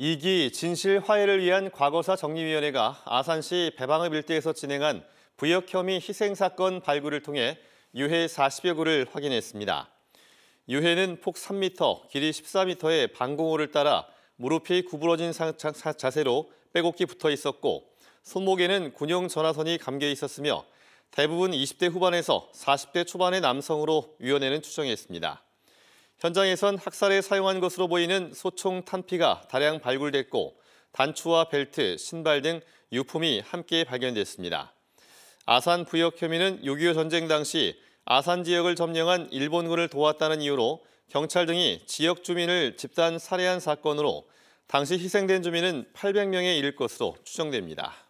2기 진실 화해를 위한 과거사 정리위원회가 아산시 배방읍 일대에서 진행한 부역 혐의 희생 사건 발굴을 통해 유해 40여 구를 확인했습니다. 유해는 폭 3m, 길이 14m의 방공호를 따라 무릎이 구부러진 자세로 빼곡히 붙어 있었고 손목에는 군용 전화선이 감겨 있었으며 대부분 20대 후반에서 40대 초반의 남성으로 위원회는 추정했습니다. 현장에선 학살에 사용한 것으로 보이는 소총 탄피가 다량 발굴됐고 단추와 벨트, 신발 등 유품이 함께 발견됐습니다. 아산 부역 혐의는 6.25 전쟁 당시 아산 지역을 점령한 일본군을 도왔다는 이유로 경찰 등이 지역 주민을 집단 살해한 사건으로 당시 희생된 주민은 800명에 이를 것으로 추정됩니다.